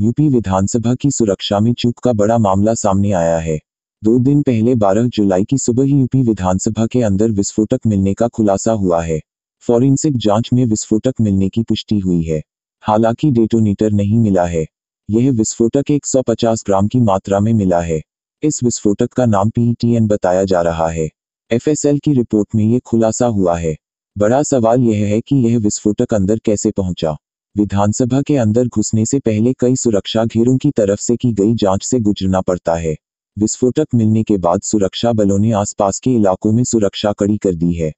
UP विधानसभा की सुरक्षा में चूक का बड़ा मामला सामने आया है दो दिन पहले 12 जुलाई की सुबह ही यूपी विधानसभा के अंदर विस्फोटक मिलने का खुलासा हुआ है फॉरेंसिक जांच में विस्फोटक मिलने की पुष्टि हुई है हालांकि डेटोनेटर नहीं मिला है यह विस्फोटक 150 ग्राम की मात्रा में मिला है इस विस्फोटक का नाम पीटीएन बताया जा रहा है एफ की रिपोर्ट में यह खुलासा हुआ है बड़ा सवाल यह है कि यह विस्फोटक अंदर कैसे पहुंचा विधानसभा के अंदर घुसने से पहले कई सुरक्षा घेरों की तरफ से की गई जांच से गुजरना पड़ता है विस्फोटक मिलने के बाद सुरक्षा बलों ने आसपास के इलाकों में सुरक्षा कड़ी कर दी है